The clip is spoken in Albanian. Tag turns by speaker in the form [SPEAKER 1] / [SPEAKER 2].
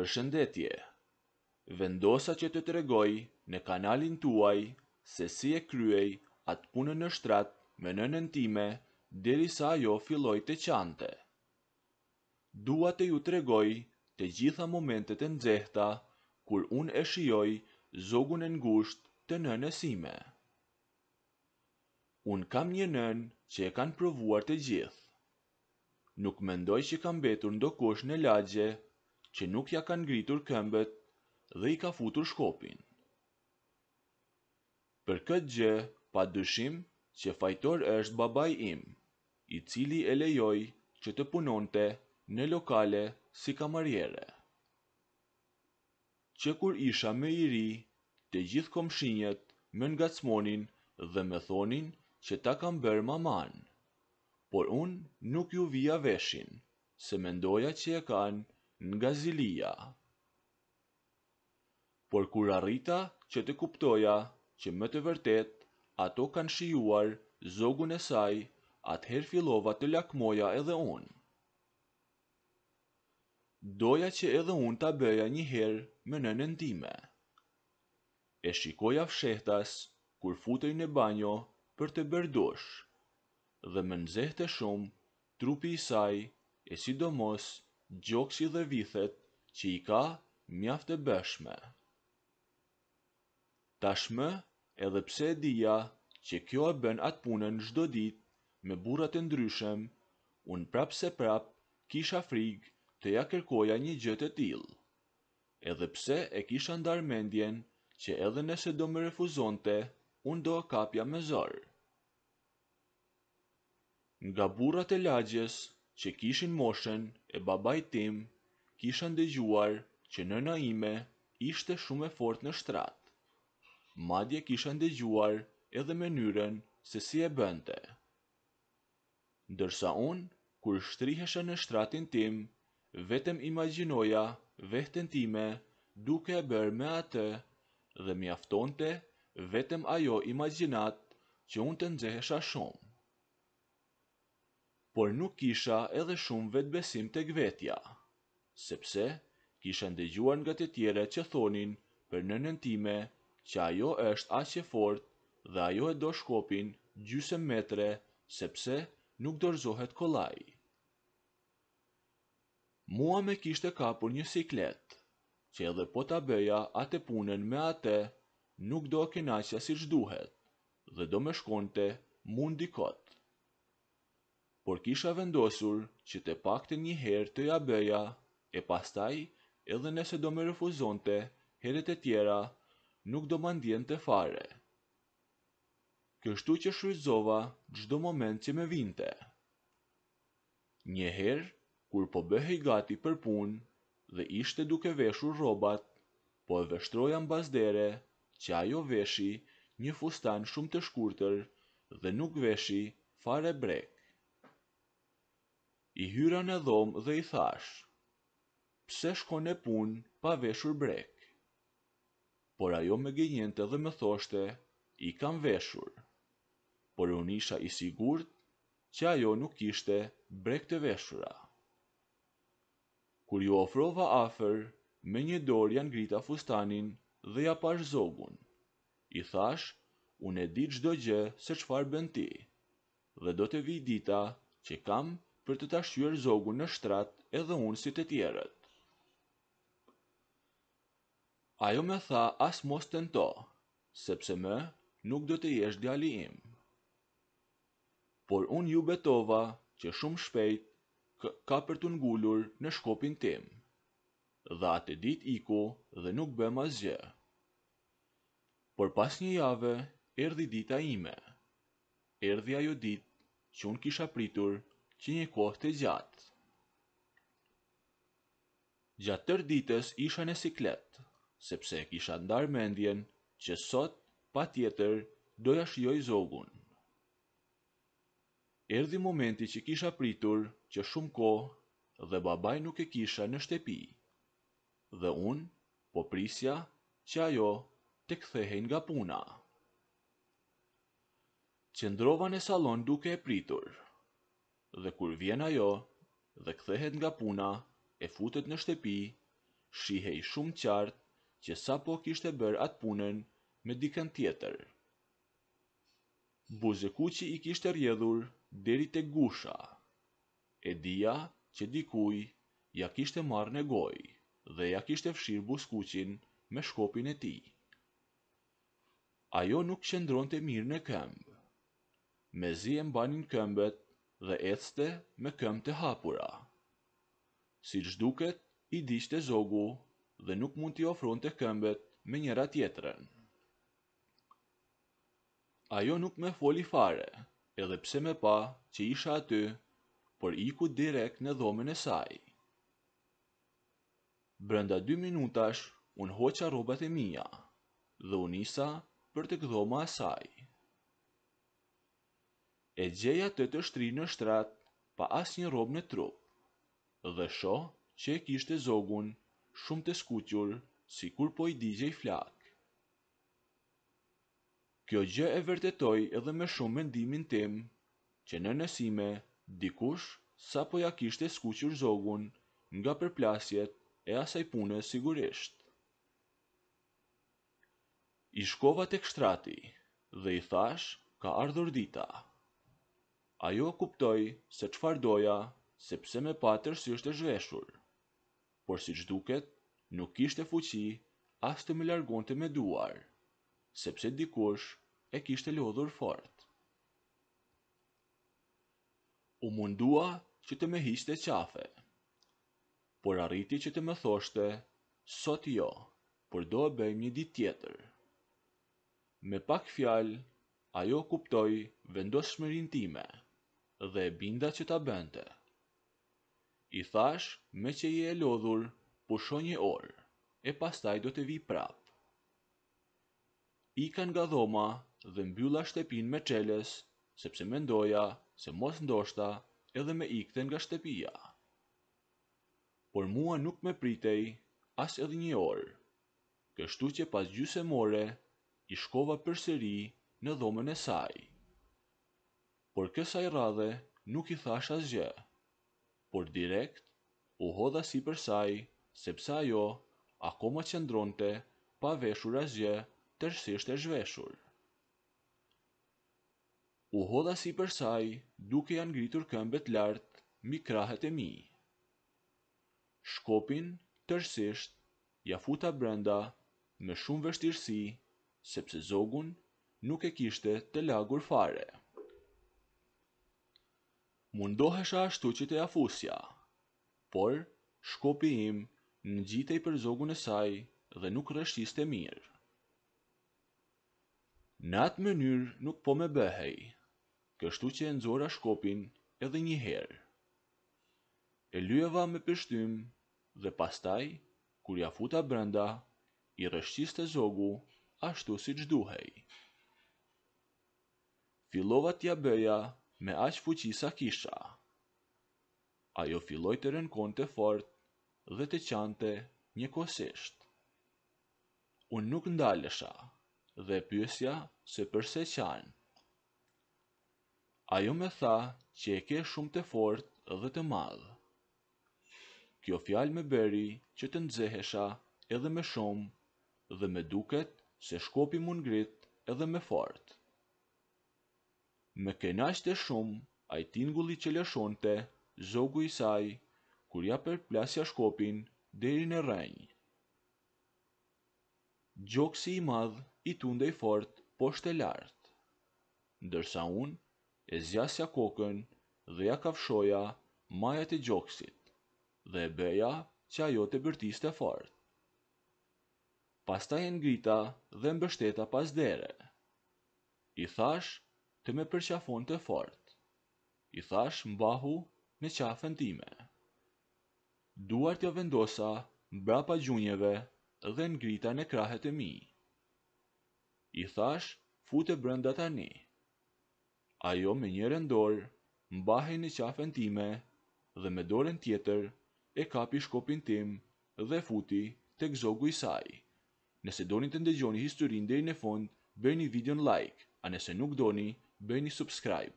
[SPEAKER 1] Për shëndetje, vendosa që të të regoj në kanalin tuaj se si e kryej atë punën në shtrat me në nëntime dheri sa ajo filloj të qante. Dua të ju të regoj të gjitha momentet e nëzehta kur unë e shioj zogun e ngusht të në nësime. Unë kam një nën që e kanë provuar të gjithë. Nuk mendoj që kam betur ndo në lagje që nuk ja kanë ngritur këmbët dhe i ka futur shkopin. Për këtë gjë, pa dëshim që fajtor është babaj im, i cili e lejoj që të punonte në lokale si kamarjere. Që kur isha me i ri, të gjithë komshinjet me nga cmonin dhe me thonin që ta kam bërë maman, por unë nuk ju vija veshin, se mendoja që e kanë nga zilia. Por kur arrita që të kuptoja që më të vërtet ato kanë shijuar zogun e saj, atëherë fillova të lakmoja edhe unë. Doja që edhe unë ta bëja një herë me nënën time. E shikoja fshehtas kur futej në banjo për të bërë dush dhe më nxehte shumë trupi i saj e sidomos gjoksi dhe vithet që i ka mjaft e bëshme. Tashmë edhe pse e dija që kjo e bën atë punën gjdo dit me burat e ndryshem, unë prapë se prapë kisha frigë të ja kërkoja një gjëtë e tilë. Edhe pse e kisha ndarë mendjen që edhe nëse do me refuzonte, unë do a kapja me zarë. Nga burat e lagjes që kishin moshën e babaj tim, kisha ndëgjuar që nëna ime ishte shumë e fort në shtrat. Madje kisha ndëgjuar edhe mënyrën se si e bënte. Dërsa unë, kur shtrihesha në shtratin tim, vetëm imaginoja vehtën time duke e bërë me atë dhe mi aftonte vetëm ajo imaginat që unë të nëzhehesha shumë por nuk kisha edhe shumë vetbesim të gvetja. Sepse, kisha ndegjuar nga të tjere që thonin për në nëntime që ajo është asje fort dhe ajo e do shkopin gjyse metre sepse nuk dorzohet kolaj. Mua me kishtë e kapur një siklet, që edhe po të abeja atë punën me atë, nuk do kënaqja si shduhet, dhe do me shkonte mundi por kisha vendosur që të pak të një herë të jabëja, e pastaj, edhe nëse do me refuzonte, heret e tjera, nuk do më ndjen të fare. Kështu që shrujzova gjdo moment që me vinte. Një herë, kur po bëhe i gati për punë, dhe ishte duke veshur robat, po e veshtroja në bazdere, që ajo veshi një fustan shumë të shkurtër dhe nuk veshi fare brek i hyra në dhomë dhe i thash, pse shko në punë pa veshur brek? Por ajo me gjenjente dhe me thoshte, i kam veshur. Por unë isha i sigurt që ajo nuk ishte brek të veshura. Kur ju ofrova afer, me një dorë janë grita fustanin dhe ja pash zogun. I thash, unë e di gjdo gjë se qfar bën ti, dhe do të vi dita që kam për të tashqyër zogu në shtrat edhe unë si të tjerët. Ajo me tha as mos të nto, sepse me nuk do të jesh djali im. Por unë ju betova që shumë shpejt ka për të ngullur në shkopin tim, dhe atë dit i ku dhe nuk be ma zje. Por pas një jave, erdi dita ime. Erdi ajo dit që unë kisha pritur që një kohë të gjatë. Gjatë tër ditës isha në siklet, sepse kisha ndarë mendjen që sot, pa tjetër, doja shjoj zogun. Erdi momenti që kisha pritur që shumë kohë dhe babaj nuk e kisha në shtepi, dhe unë po prisja që ajo të kthehen nga puna. Qëndrova në salon duke e pritur, dhe kur vjen ajo dhe kthehet nga puna, e futet në shtëpi, shihej shumë qartë që sa po kishte bërë atë punën me dikën tjetër. Buzekuqi i kishte rjedhur deri të gusha. E dia që dikuj ja kishte marrë në gojë dhe ja kishte fshirë buzkuqin me shkopin e ti. Ajo nuk qëndron të mirë në këmbë. Me zi e mbanin këmbët dhe ecte me këmë të hapura. Si duket, i dishte zogu dhe nuk mund t'i ofron të këmbet me njëra tjetërën. Ajo nuk me foli fare, edhe pse me pa që isha aty, por i ku në dhomen e saj. Brenda dy minutash, unë hoqa robat e mija, dhe unisa për të këdhoma e saj e gjeja të të shtri në shtrat, pa as një robë në trup, dhe sho që e kishte zogun, shumë të skutjur, si kur po i digje i flak. Kjo gjë e vërtetoj edhe me shumë mendimin tim, që në nësime, dikush, sa po ja kishte skuqur zogun nga përplasjet e asaj pune sigurisht. I shkova të kështrati dhe i thash ka ardhur dita ajo kuptoj se qëfar doja, sepse me patër si është e zhveshur. Por si që duket, nuk ishte fuqi as të me largon të me duar, sepse dikush e kishte lodhur fort. U mundua që të me hishte qafe, por arriti që të me thoshte, sot jo, por do e bëjmë një dit tjetër. Me pak fjalë, ajo kuptoj vendos shmërin time dhe e binda që ta bënte. I thash me që i e lodhur, pushon po një orë, e pastaj do të vi prap. I kanë nga dhoma dhe mbylla shtepin me qeles, sepse mendoja se mos ndoshta edhe me ikten nga shtepia. Por mua nuk me pritej as edhe një orë, kështu që pas gjusë e more, i shkova për sëri në dhomen e sajë por kësaj radhe nuk i thash asgjë. Por direkt u hodha si për saj, sepse ajo akoma qëndronte pa veshur asgjë, tërësisht e zhveshur. U hodha si për saj, duke janë ngritur këmbët lartë, mi krahët e mi. Shkopin, tërësisht, ja futa brenda, me shumë vështirësi, sepse zogun nuk e kishte të lagur fare mundohesha ashtu që të jafusja, Por, shkopi im në gjitej për zogun e saj dhe nuk rështis të mirë. Në atë mënyrë nuk po me bëhej, kështu që e nëzora shkopin edhe një herë. E lyeva me pështym dhe pastaj, kur ja futa brenda, i rështis të zogu ashtu si gjduhej. Filovat ja bëja me aq fuqi sa kisha. Ajo filloj të rënkon të fort dhe të qante një kosisht. Unë nuk ndalesha dhe pyesja se përse qanë. Ajo me tha që e ke shumë të fort dhe të madhë. Kjo fjalë me beri që të nxehesha edhe me shumë dhe me duket se shkopi mund ngrit edhe me fortë. Me kenasht e shumë, a i tingulli që lëshonte, zogu i saj, kur ja për plasja shkopin, deri në rejnjë. Gjokësi i madhë i tunde i fort, poshtë e lartë. Ndërsa unë, e zjasja kokën dhe ja kafshoja majat e gjokësit dhe e beja që ajo të bërtiste fort. Pasta e ngrita dhe mbështeta pas dere. I thash, të me përqafon të fort. I thash mbahu me qafën time. Duart jo vendosa mbrapa gjunjeve dhe ngrita në krahet e mi. I thash fute brenda tani. Ajo me një rëndor Mbahe në qafën time dhe me dorën tjetër e kapi shkopin tim dhe futi të gzogu i saj. Nëse doni të ndegjoni historin dhe i në fund, bërë një video në like, a nëse nuk doni, Dane subscribe.